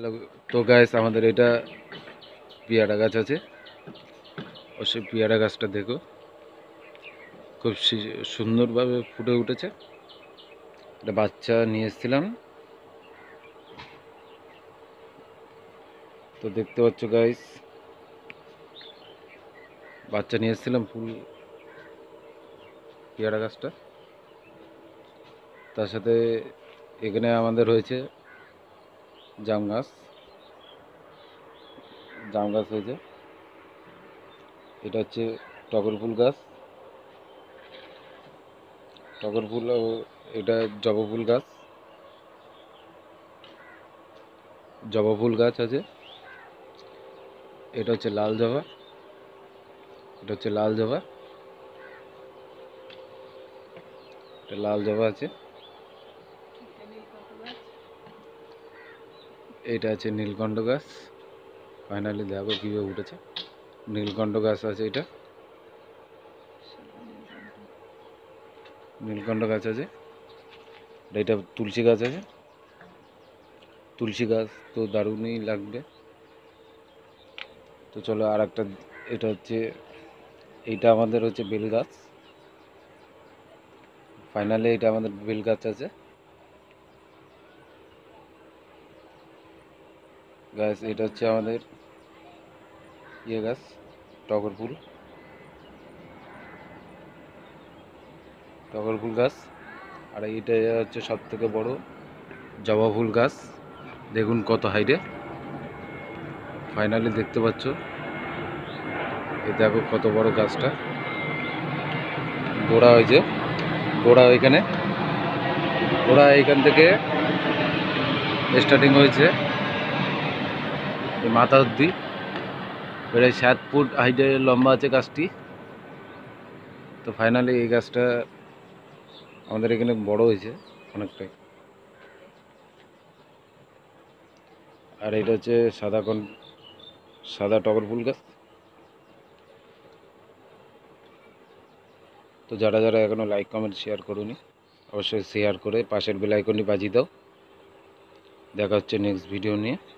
hello তো গাছ আমাদের এটা পেয়ারা গাছ আছে অবশ্যই পেয়ারা গাছটা দেখো খুব সুন্দরভাবে ফুটে উঠেছে একটা বাচ্চা নিয়ে এসেছিলাম তো দেখতে পাচ্ছ গাইস বাচ্চা নিয়ে এসেছিলাম ফুল পেয়ারা গাছটা তার সাথে এখানে আমাদের হয়েছে জাম গাছ জাম গাছ হয়েছে এটা হচ্ছে টগর ফুল গাছ টগর ফুল এটা জবা ফুল গাছ জবা ফুল গাছ আছে এটা হচ্ছে লাল জবা এটা হচ্ছে লাল জবা এটা লাল জবা আছে এটা আছে নীলকণ্ঠ গাছ ফাইনালি দেখো কীভাবে উঠেছে নীলকণ্ঠ গাছ আছে এটা নীলকণ্ঠ গাছ আছে এটা তুলসী গাছ আছে তুলসী গাছ তো দারুণই লাগবে তো চলো আর একটা এটা হচ্ছে এইটা আমাদের হচ্ছে বেল গাছ ফাইনালি এটা আমাদের বেল গাছ আছে গাছ এটা হচ্ছে আমাদের ইয়ে গাছ টগর ফুল টগর ফুল গাছ আর এটা হচ্ছে সব থেকে বড় জবা ফুল গাছ দেখুন কত হাইটে ফাইনালি দেখতে পাচ্ছ এ দেখো কত বড় গাছটা গোড়া হয়েছে গোড়া ওইখানে গোড়া এখান থেকে স্টার্টিং হয়েছে এই মাথা অব্দি প্রায় সাত ফুট হাইটে লম্বা আছে গাছটি তো ফাইনালি এই গাছটা আমাদের এখানে বড় হয়েছে অনেকটাই আর এটা হচ্ছে সাদা কন সাদা টগর ফুল গাছ তো যারা যারা এখনও লাইক কমেন্ট শেয়ার করুনি অবশ্যই শেয়ার করে পাশের বেলাইকনটি বাজিয়ে দাও দেখা হচ্ছে নেক্সট ভিডিও নিয়ে